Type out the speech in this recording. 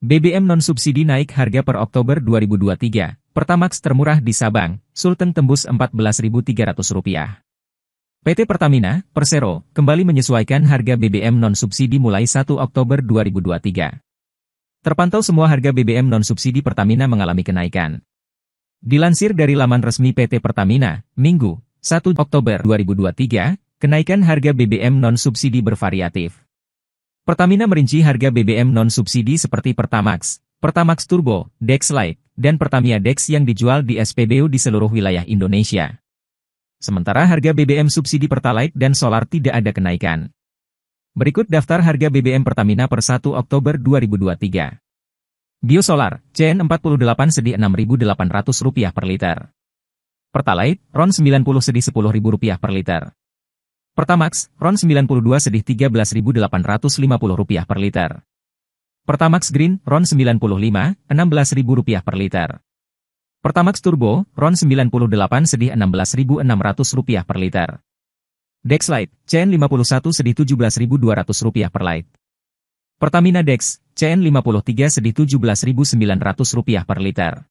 BBM non-subsidi naik harga per Oktober 2023. Pertamax termurah di Sabang, Sultan tembus Rp14.300. PT Pertamina, Persero, kembali menyesuaikan harga BBM non-subsidi mulai 1 Oktober 2023. Terpantau semua harga BBM non-subsidi Pertamina mengalami kenaikan. Dilansir dari laman resmi PT Pertamina, Minggu, 1 Oktober 2023, kenaikan harga BBM non-subsidi bervariatif. Pertamina merinci harga BBM non-subsidi seperti Pertamax, Pertamax Turbo, Dex Lite, dan Pertamia Dex yang dijual di SPBU di seluruh wilayah Indonesia. Sementara harga BBM subsidi Pertalite dan Solar tidak ada kenaikan. Berikut daftar harga BBM Pertamina per 1 Oktober 2023. Biosolar, CN48 sedih Rp6.800 per liter. Pertalite, RON 90 sedih Rp10.000 per liter. Pertamax, RON 92 sedih Rp13.850 per liter. Pertamax Green, RON 95, Rp16.000 per liter. Pertamax Turbo, RON 98 sedih Rp16.600 per liter. dex Dexlite, CN51 sedih Rp17.200 per light. Pertamina Dex, CN53 sedih Rp17.900 per liter.